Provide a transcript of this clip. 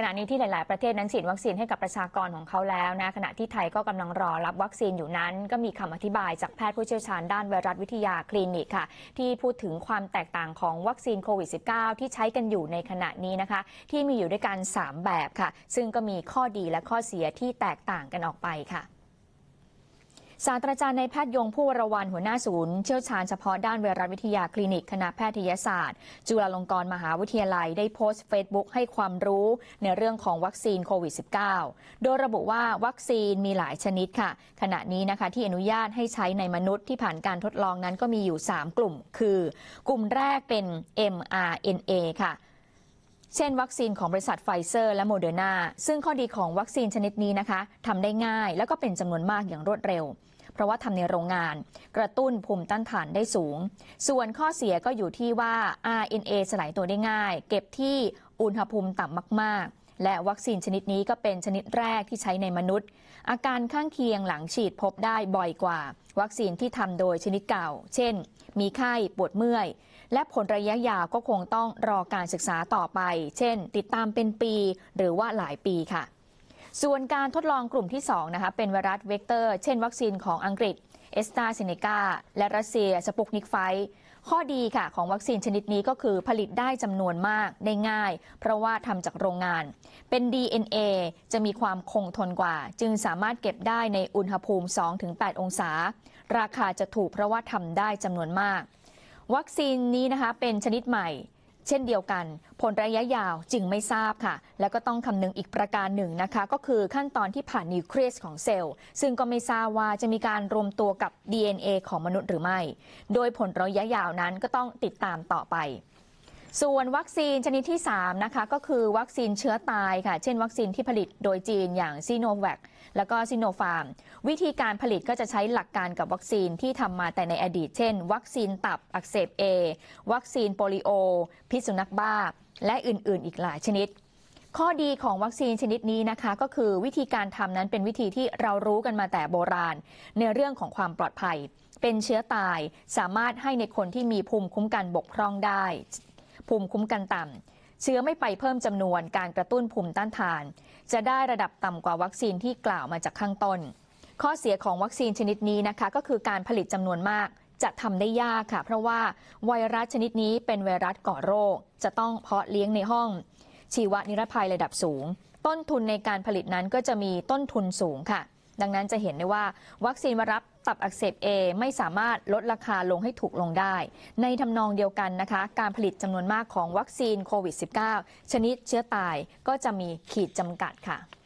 ขณะนี้ที่หลาย ๆ ประเทศนั้นฉีดวัคซีนให้กับประชากรของเขาแล้วนะขณะที่ไทยก็กำลังรอรับวัคซีนอยู่นั้นก็มีคำอธิบายจากแพทย์ผู้เชี่ยวชาญด้านไวรัสวิทยาคลินิกค่ะที่พูดถึงความแตกต่างของวัคซีนโควิด -19 ที่ใช้กันอยู่ในขณะนี้นะคะที่มีอยู่ด้วยกัน 3 แบบค่ะ ซึ่งก็มีข้อดีและข้อเสียที่แตกต่างกันออกไปค่ะศาสตราจารย์ในแพทย์ยงผู้วรวันหัวหน้าศูนย์เชี่ยวชาญเฉพาะด้านไวรัสวิทยาคลินิกคณะแพทยศาสตร์ จุฬาลงกรณ์มหาวิทยาลัยได้โพสต์เฟซบุ๊กให้ความรู้ในเรื่องของวัคซีนโควิด -19 โดยระบุว่าวัคซีนมีหลายชนิดค่ะ ขณะนี้นะคะที่อนุญาตให้ใช้ในมนุษย์ที่ผ่านการทดลองนั้นก็มีอยู่ 3 กลุ่มคือกลุ่มแรกเป็น mRNA ค่ะเช่นวัคซีนของบริษัทไฟเซอร์และโมเดอร์นาซึ่งข้อดีของวัคซีนชนิดนี้นะคะทำได้ง่ายแล้วก็เป็นจำนวนมากอย่างรวดเร็ว เพราะว่าทำในโรงงานกระตุ้นภูมิต้านทานได้สูง ส่วนข้อเสียก็อยู่ที่ว่า RNA สลายตัวได้ง่าย เก็บที่อุณหภูมิต่ำมากและวัคซีนชนิดนี้ก็เป็นชนิดแรกที่ใช้ในมนุษย์ อาการข้างเคียงหลังฉีดพบได้บ่อยกว่า วัคซีนที่ทำโดยชนิดเก่า เช่นมีไข้ ปวดเมื่อย และผลระยะยาวก็คงต้องรอการศึกษาต่อไป เช่นติดตามเป็นปีหรือว่าหลายปีค่ะ ส่วนการทดลองกลุ่มที่ 2 นะคะเป็นไวรัสเวกเตอร์เช่น วัคซีนของอังกฤษเอสตาเซเนกาและรัสเซียสปุกนิกไฟ ข้อดีค่ะของวัคซีนชนิดนี้ก็คือผลิตได้จำนวนมาก ได้ง่าย เพราะว่าทำจากโรงงาน เป็น DNA จะมีความคงทนกว่า จึงสามารถเก็บได้ในอุณหภูมิ 2-8 องศา ราคาจะถูกเพราะว่าทำได้จำนวนมาก วัคซีนนี้นะคะ เป็นชนิดใหม่เช่นเดียวกันผลระยะยาวจึงไม่ทราบค่ะ และก็ต้องคำนึงอีกประการหนึ่งนะคะ ก็คือขั้นตอนที่ผ่านนิวเคลียสของเซลล์ซึ่งก็ไม่ทราบว่าจะมีการรวมตัวกับ DNA ของมนุษย์หรือไม่ โดยผลระยะยาวนั้นก็ต้องติดตามต่อไปส่วนวัคซีนชนิดที่ 3 นะคะก็คือวัคซีนเชื้อตายค่ะเช่นวัคซีนที่ผลิตโดยจีนอย่างซีโนแวคแล้วก็ซีโนฟาร์มวิธีการผลิตก็จะใช้หลักการกับวัคซีนที่ทำมาแต่ในอดีต เช่น วัคซีนตับอักเสบเอวัคซีนโปลิโอ พิษสุนัขบ้าและอื่นๆ อีกหลายชนิด ข้อดีของวัคซีนชนิดนี้นะคะก็คือวิธีการทำนั้นเป็นวิธีที่เรารู้กันมาแต่โบราณ ในเรื่องของความปลอดภัย เป็นเชื้อตาย สามารถให้ในคนที่มีภูมิคุ้มกันบกพร่องได้ภูมิคุ้มกันต่ำเชื้อไม่ไปเพิ่มจำนวนการกระตุ้นภูมิต้านทาน จะได้ระดับต่ำกว่าวัคซีนที่กล่าวมาจากข้างต้น ข้อเสียของวัคซีนชนิดนี้นะคะก็คือการผลิตจำนวนมากจะทำได้ยากค่ะ เพราะว่า ไวรัสชนิดนี้เป็นไวรัสก่อโรค จะต้องเพาะเลี้ยงในห้อง ชีวนิรภัยระดับสูง ต้นทุนในการผลิตนั้นก็จะมีต้นทุนสูงค่ะดังนั้นจะเห็นได้ว่า วัคซีนมารับตับอักเสบ A ไม่สามารถลดราคาลงให้ถูกลงได้ ในทำนองเดียวกันนะคะ การผลิตจำนวนมากของวัคซีนโควิด -19 ชนิดเชื้อตายก็จะมีขีดจำกัดค่ะ